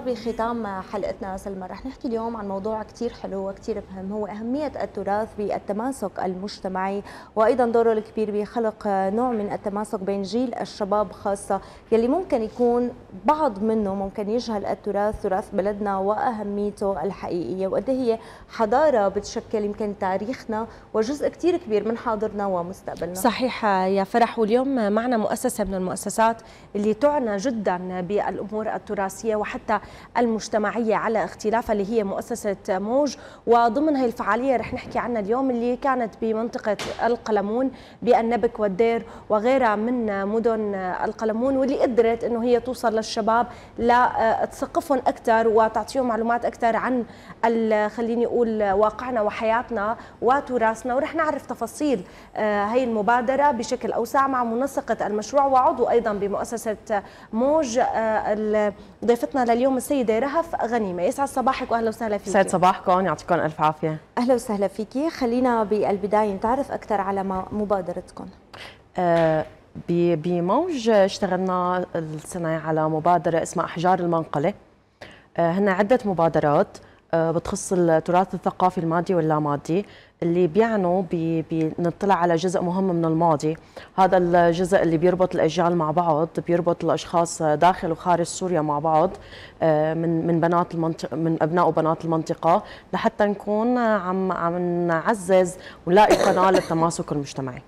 بختام حلقتنا سلمى رح نحكي اليوم عن موضوع كثير حلو وكثير مهم هو أهمية التراث بالتماسك المجتمعي وأيضا دوره الكبير بخلق نوع من التماسك بين جيل الشباب خاصة يلي ممكن يكون بعض منه ممكن يجهل التراث تراث بلدنا وأهميته الحقيقية وقد إيه هي حضارة بتشكل يمكن تاريخنا وجزء كثير كبير من حاضرنا ومستقبلنا صحيح يا فرح واليوم معنا مؤسسة من المؤسسات اللي تعنى جدا بالأمور التراثية وحتى المجتمعية على اختلافها اللي هي مؤسسة موج وضمن هي الفعالية رح نحكي عنها اليوم اللي كانت بمنطقة القلمون بالنبك والدير وغيرها من مدن القلمون واللي قدرت أنه هي توصل للشباب لتثقفهم آه، أكثر وتعطيهم معلومات أكثر عن خليني أقول واقعنا وحياتنا وتراثنا ورح نعرف تفاصيل هي آه، المبادرة بشكل أوسع مع منسقة المشروع وعضو أيضا بمؤسسة موج آه، ضيفتنا لليوم اليوم السيده رهف غنيمه يسعد صباحك واهلا وسهلا فيك يسعد صباحكم يعطيكم الف عافيه اهلا وسهلا فيكي خلينا بالبدايه نتعرف اكثر على مبادرتكم أه بموج اشتغلنا السنه على مبادره اسمها احجار المنقله أه هن عده مبادرات بتخص التراث الثقافي المادي واللامادي اللي بيعنوا بنطلع على جزء مهم من الماضي هذا الجزء اللي بيربط الأجيال مع بعض بيربط الأشخاص داخل وخارج سوريا مع بعض آه، من من بنات المنطقة من أبناء وبنات المنطقة لحتى نكون عم عم نعزز ونلاقي قناة للتماسك المجتمعي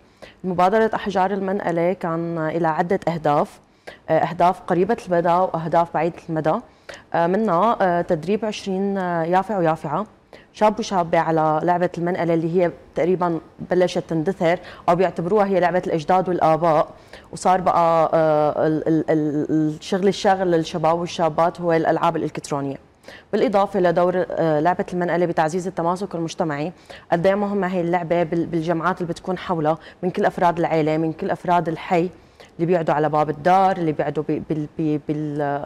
مبادرة أحجار المنقلة كان إلى عدة أهداف آه، أهداف قريبة المدى وأهداف بعيدة المدى آه، منها آه، تدريب 20 آه، يافع ويافعه شاب وشابة على لعبة المنقلة اللي هي تقريبا بلشت تندثر أو بيعتبروها هي لعبة الأجداد والآباء وصار بقى الشغل الشاغل للشباب والشابات هو الألعاب الإلكترونية بالإضافة لدور لعبة المنقلة بتعزيز التماسك المجتمعي قد إيه مهمة هي اللعبة بالجماعات اللي بتكون حولها من كل أفراد العيلة من كل أفراد الحي اللي بيقعدوا على باب الدار اللي بيقعدوا بال, بي بال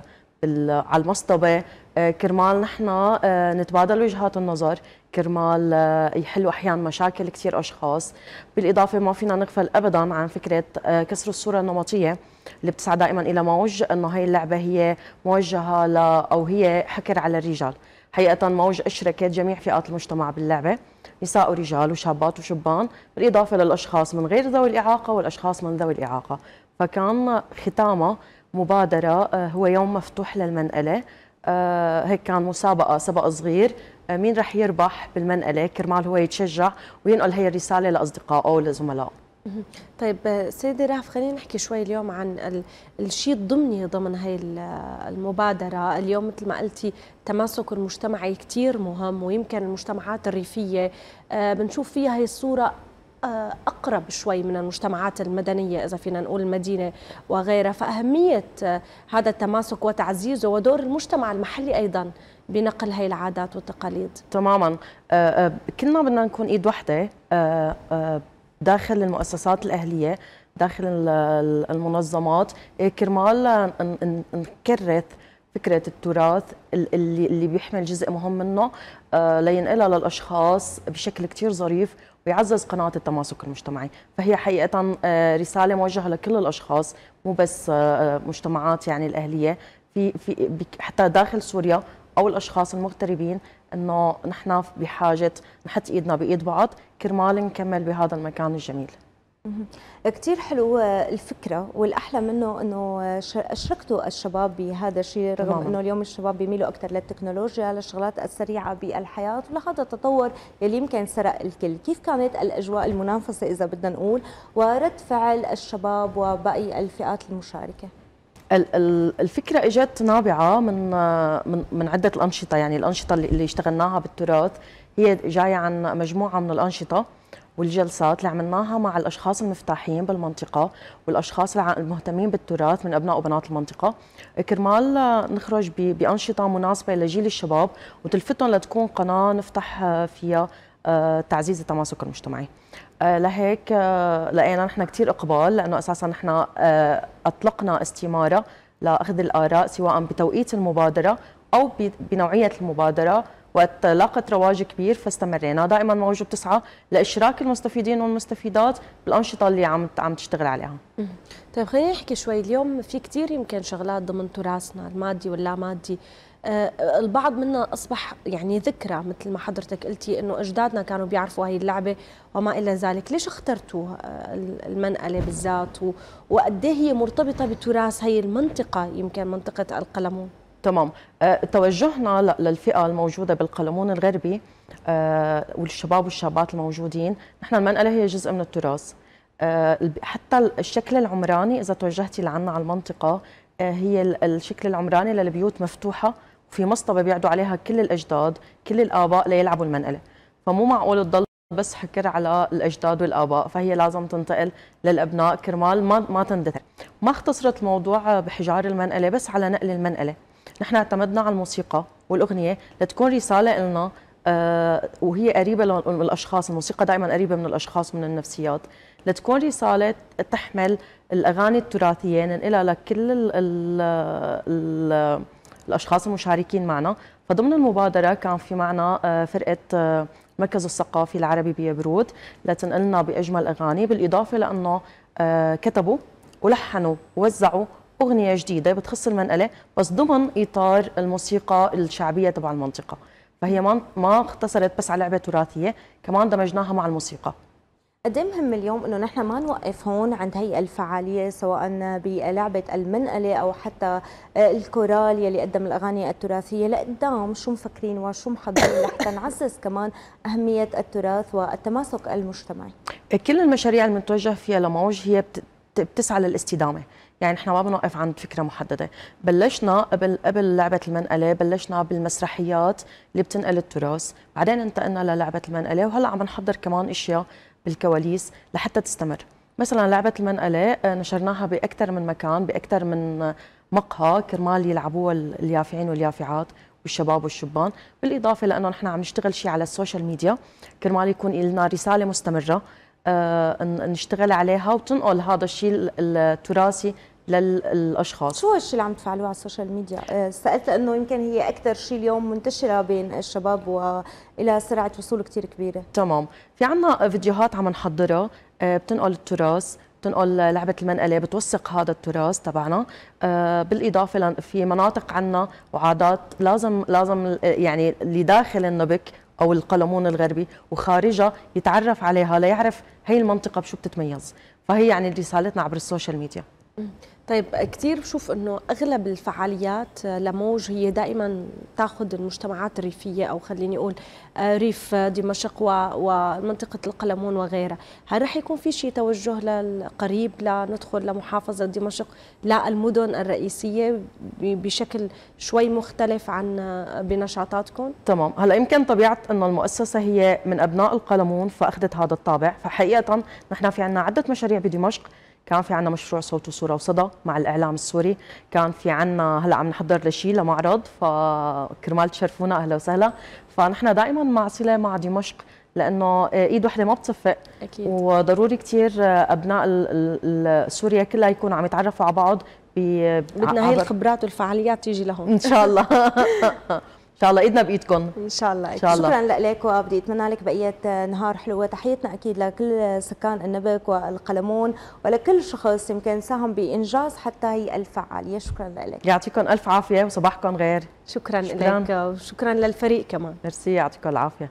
على المصطبة آه، كرمال نحن آه، نتبادل وجهات النظر كرمال آه، يحلوا احيانا مشاكل كثير اشخاص بالاضافه ما فينا نغفل ابدا عن فكره كسر الصوره النمطيه اللي بتسعى دائما الى موج انه هي اللعبه هي موجهه ل او هي حكر على الرجال حقيقه موج اشركت جميع فئات المجتمع باللعبه نساء ورجال وشابات وشبان بالاضافه للاشخاص من غير ذوي الاعاقه والاشخاص من ذوي الاعاقه فكان ختامه مبادرة آه، هو يوم مفتوح للمنقلة آه، هيك كان مسابقة سبق صغير آه، مين رح يربح بالمنقلة كرمال هو يتشجع وينقل هي الرسالة لأصدقائه ولزملائه طيب سيدي رهف خلينا نحكي شوي اليوم عن الشيء الضمني ضمن هاي المبادرة اليوم مثل ما قلتي التماسك المجتمعي كتير مهم ويمكن المجتمعات الريفية بنشوف فيها هاي الصورة آه، أقرب شوي من المجتمعات المدنية إذا فينا نقول المدينة وغيرها فأهمية آه، هذا التماسك وتعزيزه ودور المجتمع المحلي أيضا بنقل هاي العادات والتقاليد تماما آه، كلنا بدنا نكون إيد واحدة داخل المؤسسات الأهلية داخل المنظمات إيه، كرمال نكرس فكره التراث اللي بيحمل جزء مهم منه آه، لينقلها للاشخاص بشكل كثير ظريف ويعزز قناعه التماسك المجتمعي، فهي حقيقه آه، رساله موجهه لكل الاشخاص مو بس آه، مجتمعات يعني الاهليه في في حتى داخل سوريا او الاشخاص المغتربين انه نحن بحاجه نحط ايدنا بايد بعض كرمال نكمل بهذا المكان الجميل. كثير حلو الفكرة والأحلى منه أنه أشركتوا الشباب بهذا الشيء رغم طبعاً. أنه اليوم الشباب بيميلوا أكثر للتكنولوجيا للشغلات السريعة بالحياة ولهذا التطور يلي يمكن سرق الكل كيف كانت الأجواء المنافسة إذا بدنا نقول ورد فعل الشباب وباقي الفئات المشاركة الفكرة اجت نابعة من من من عدة الأنشطة يعني الأنشطة اللي اشتغلناها بالتراث هي جاية عن مجموعة من الأنشطة والجلسات اللي عملناها مع الاشخاص المفتاحيين بالمنطقه والاشخاص المهتمين بالتراث من ابناء وبنات المنطقه كرمال آه، نخرج بانشطه مناسبه لجيل الشباب وتلفتهم لتكون قناه نفتح آه، فيها آه، تعزيز التماسك المجتمعي لهيك لقينا نحن كثير اقبال لانه اساسا نحن اطلقنا استماره لاخذ الاراء سواء بتوقيت المبادره او بنوعيه المبادره وقت لاقت رواج كبير فاستمرينا دائما موجود بتسعى لاشراك المستفيدين والمستفيدات بالانشطه اللي عم عم تشتغل عليها طيب خلينا نحكي شوي اليوم في كثير يمكن شغلات ضمن تراثنا المادي واللا مادي أه البعض منا اصبح يعني ذكرى مثل ما حضرتك قلتي انه اجدادنا كانوا بيعرفوا هاي اللعبه وما الى ذلك، ليش اخترتوا آه، المنقله بالذات وقد إيه هي مرتبطه بتراث هي المنطقه يمكن منطقه القلمون؟ تمام آه، توجهنا للفئه الموجوده بالقلمون الغربي آه، والشباب والشابات الموجودين نحن المنقله هي جزء من التراث آه، حتى الشكل العمراني اذا توجهتي لعنا على المنطقه هي الشكل العمراني للبيوت مفتوحه وفي مصطبه بيعدوا عليها كل الاجداد كل الاباء ليلعبوا المنقله فمو معقول تضل بس حكر على الاجداد والاباء فهي لازم تنتقل للابناء كرمال ما ما تندثر ما اختصرت الموضوع بحجار المنقله بس على نقل المنقله نحن اعتمدنا على الموسيقى والاغنيه لتكون رساله لنا آه، وهي قريبه للاشخاص الموسيقى دائما قريبه من الاشخاص ومن النفسيات لتكون رساله تحمل الاغاني التراثيه ننقلها لكل الـ الـ الـ الاشخاص المشاركين معنا فضمن المبادره كان في معنا آه، فرقه المركز آه، الثقافي العربي بيبرود لتنقلنا باجمل اغاني بالاضافه لانه كتبوا ولحنوا ووزعوا اغنيه جديده بتخص المنقله بس ضمن اطار الموسيقى الشعبيه تبع المنطقه فهي ما اختصرت بس على لعبه تراثيه كمان دمجناها مع الموسيقى قد إيه مهم اليوم انه نحن ما نوقف هون عند هي الفعاليه سواء بلعبه المنقله او حتى الكورال يلي قدم الاغاني التراثيه لقدام شو مفكرين وشو محضرين لحتى نعزز كمان اهميه التراث والتماسك المجتمعي. كل المشاريع المتوجه فيها لموج هي بتسعى للاستدامه، يعني احنا ما بنوقف عند فكره محدده بلشنا قبل قبل لعبه المنقله بلشنا بالمسرحيات اللي بتنقل التراث بعدين انتقلنا للعبه المنقله وهلا عم نحضر كمان اشياء بالكواليس لحتى تستمر مثلا لعبه المنقله آه، نشرناها باكثر من مكان باكثر من مقهى كرمال يلعبوها اليافعين واليافعات والشباب والشبان بالاضافه لانه نحن عم نشتغل شيء على السوشيال ميديا كرمال يكون لنا رساله مستمره آه، نشتغل عليها وتنقل هذا الشيء التراثي للاشخاص شو هالشيء اللي عم تفعلوه على السوشيال ميديا آه، سالت لانه يمكن هي اكثر شيء اليوم منتشره بين الشباب والى سرعه وصول كثير كبيره تمام في عنا فيديوهات عم نحضرها آه، بتنقل التراث بتنقل لعبة المنقلة بتوثق هذا التراث تبعنا بالإضافة في مناطق عنا وعادات لازم لازم يعني اللي داخل النبك أو القلمون الغربي وخارجها يتعرف عليها ليعرف هي المنطقة بشو بتتميز فهي يعني رسالتنا عبر السوشيال ميديا طيب كثير بشوف انه اغلب الفعاليات آه، لموج هي دائما تاخذ المجتمعات الريفيه او خليني اقول آه، ريف آه، دمشق ومنطقه القلمون وغيرها، هل رح يكون في شيء توجه للقريب لندخل لمحافظه دمشق للمدن الرئيسيه بشكل شوي مختلف عن بنشاطاتكم؟ تمام، هلا يمكن طبيعه انه المؤسسه هي من ابناء القلمون فاخذت هذا الطابع، فحقيقه نحن في عندنا عده مشاريع بدمشق كان في عنا مشروع صوت وصورة وصدى مع الإعلام السوري كان في عنا هلأ عم نحضر لشيء لمعرض فكرمال تشرفونا أهلا وسهلا فنحن دائما مع صلة مع دمشق لانه ايد وحده ما بتصفق أكيد. وضروري كثير ابناء سوريا كلها يكونوا عم يتعرفوا على بعض بدنا هي الخبرات والفعاليات تيجي لهم ان شاء الله ان شاء الله ايدنا بايدكم ان شاء الله ان شاء الله شكرا لك وبدي اتمنى لك بقيه نهار حلوه تحيتنا اكيد لكل سكان النبك والقلمون ولكل شخص يمكن ساهم بانجاز حتى هي الفعاليه شكرا لك يعطيكم الف عافيه وصباحكم غير شكرا, شكرا لك وشكرا للفريق كمان ميرسي يعطيكم العافيه